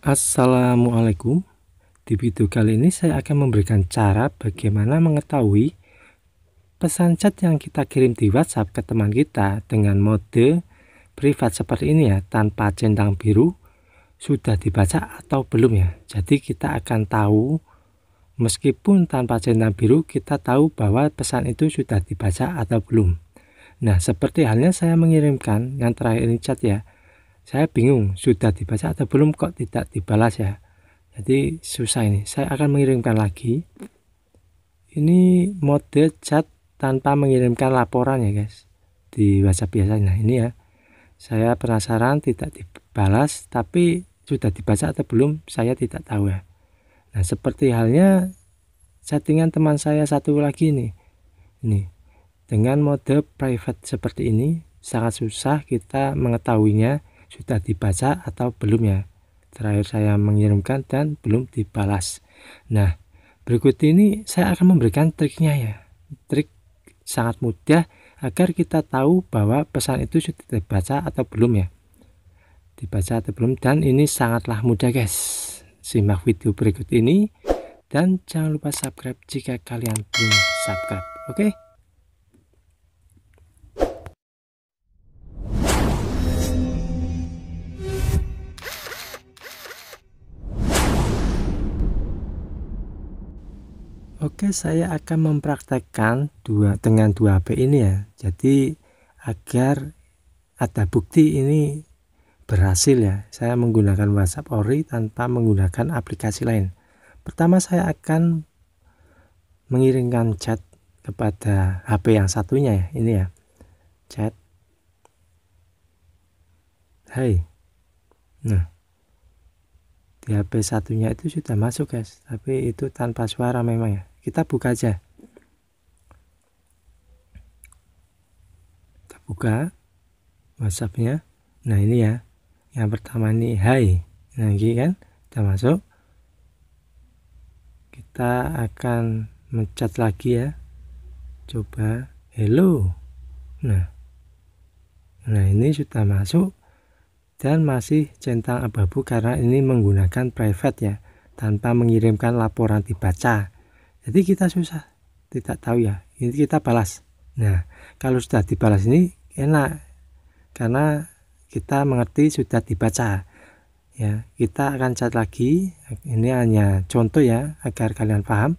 Assalamualaikum Di video kali ini saya akan memberikan cara bagaimana mengetahui pesan chat yang kita kirim di WhatsApp ke teman kita dengan mode privat seperti ini ya tanpa centang biru sudah dibaca atau belum ya jadi kita akan tahu meskipun tanpa centang biru kita tahu bahwa pesan itu sudah dibaca atau belum nah seperti halnya saya mengirimkan yang terakhir ini chat ya saya bingung sudah dibaca atau belum kok tidak dibalas ya jadi susah ini saya akan mengirimkan lagi ini mode chat tanpa mengirimkan laporan ya guys di WhatsApp biasanya ini ya saya penasaran tidak dibalas tapi sudah dibaca atau belum saya tidak tahu ya nah seperti halnya settingan teman saya satu lagi nih ini dengan mode private seperti ini sangat susah kita mengetahuinya sudah dibaca atau belum ya terakhir saya mengirimkan dan belum dibalas nah berikut ini saya akan memberikan triknya ya trik sangat mudah agar kita tahu bahwa pesan itu sudah dibaca atau belum ya dibaca atau belum dan ini sangatlah mudah guys simak video berikut ini dan jangan lupa subscribe jika kalian belum subscribe oke okay? Oke, saya akan mempraktekkan dua dengan dua HP ini ya. Jadi agar ada bukti ini berhasil ya. Saya menggunakan WhatsApp Ori tanpa menggunakan aplikasi lain. Pertama saya akan mengirimkan chat kepada HP yang satunya ya, ini ya. Chat. Hai. Nah. Di HP satunya itu sudah masuk guys, tapi itu tanpa suara memang ya kita buka aja kita buka WhatsAppnya nah ini ya yang pertama ini Hai nah ini kan kita masuk kita akan mencat lagi ya coba hello nah nah ini sudah masuk dan masih centang ababu karena ini menggunakan private ya tanpa mengirimkan laporan dibaca jadi kita susah tidak tahu ya ini kita balas nah kalau sudah dibalas ini enak karena kita mengerti sudah dibaca ya kita akan cat lagi ini hanya contoh ya agar kalian paham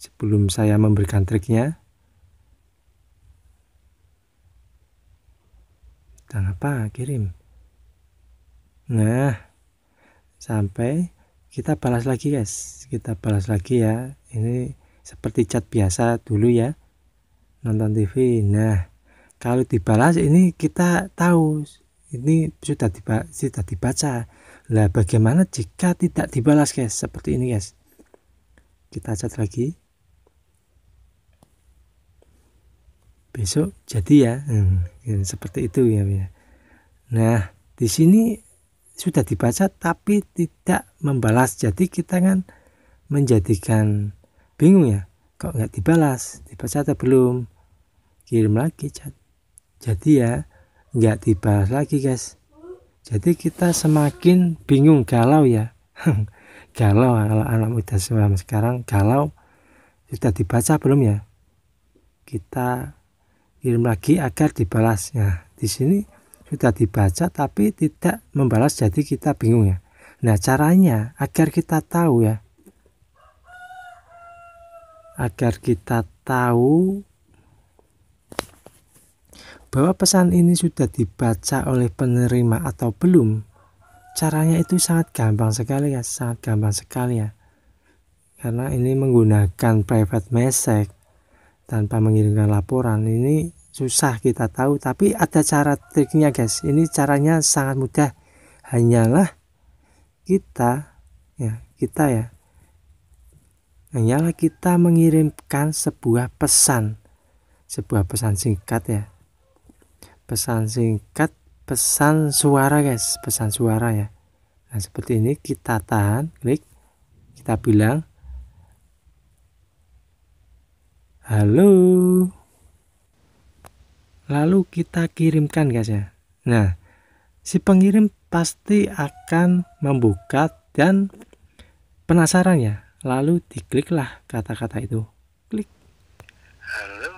sebelum saya memberikan triknya dan apa kirim nah sampai kita balas lagi guys kita balas lagi ya ini seperti cat biasa dulu ya nonton TV nah kalau dibalas ini kita tahu ini sudah dibaca, sudah dibaca lah bagaimana jika tidak dibalas guys seperti ini guys kita cat lagi besok jadi ya hmm, ya, seperti itu ya, ya nah di sini sudah dibaca tapi tidak membalas jadi kita kan menjadikan bingung ya kok nggak dibalas dibaca atau belum kirim lagi chat jadi ya nggak dibalas lagi guys jadi kita semakin bingung galau ya galau kalau anak muda semalam sekarang galau sudah dibaca belum ya kita kirim lagi agar dibalas ya di sini sudah dibaca tapi tidak membalas jadi kita bingung ya nah caranya agar kita tahu ya agar kita tahu bahwa pesan ini sudah dibaca oleh penerima atau belum caranya itu sangat gampang sekali ya sangat gampang sekali ya karena ini menggunakan private message tanpa mengirimkan laporan ini susah kita tahu tapi ada cara triknya guys ini caranya sangat mudah hanyalah kita ya kita ya hanyalah kita mengirimkan sebuah pesan sebuah pesan singkat ya pesan singkat pesan suara guys pesan suara ya nah seperti ini kita tahan klik kita bilang halo lalu kita kirimkan guys ya nah si pengirim pasti akan membuka dan penasaran ya lalu dikliklah kata-kata itu klik halo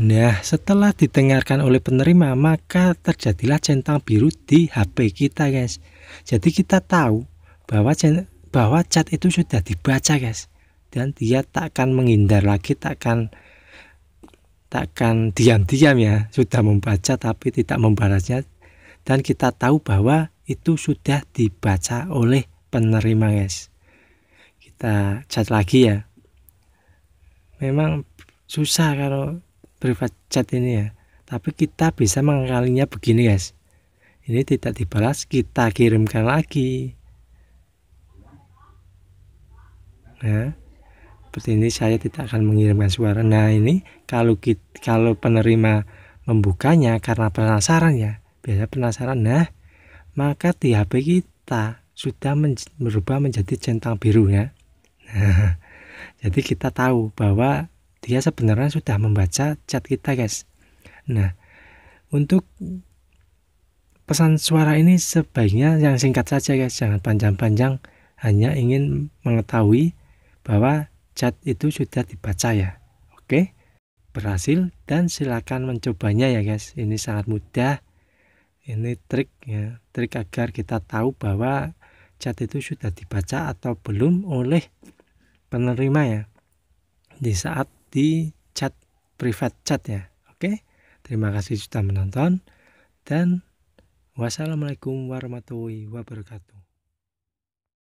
nah setelah didengarkan oleh penerima maka terjadilah centang biru di HP kita guys jadi kita tahu bahwa bahwa chat itu sudah dibaca guys dan dia tak akan menghindar lagi tak akan takkan diam-diam ya sudah membaca tapi tidak membalasnya dan kita tahu bahwa itu sudah dibaca oleh penerima guys kita chat lagi ya memang susah kalau privat chat ini ya tapi kita bisa mengakalinya begini guys ini tidak dibalas kita kirimkan lagi nah seperti ini saya tidak akan mengirimkan suara nah ini kalau kita, kalau penerima membukanya karena penasaran ya biasa penasaran nah maka di HP kita sudah men berubah menjadi centang biru ya nah, jadi kita tahu bahwa dia sebenarnya sudah membaca chat kita guys nah untuk pesan suara ini sebaiknya yang singkat saja guys jangan panjang-panjang hanya ingin mengetahui bahwa chat itu sudah dibaca ya. Oke, berhasil dan silakan mencobanya ya guys. Ini sangat mudah. Ini trik ya, trik agar kita tahu bahwa chat itu sudah dibaca atau belum oleh penerima ya. Di saat di chat private chat ya. Oke, terima kasih sudah menonton dan wassalamualaikum warahmatullahi wabarakatuh.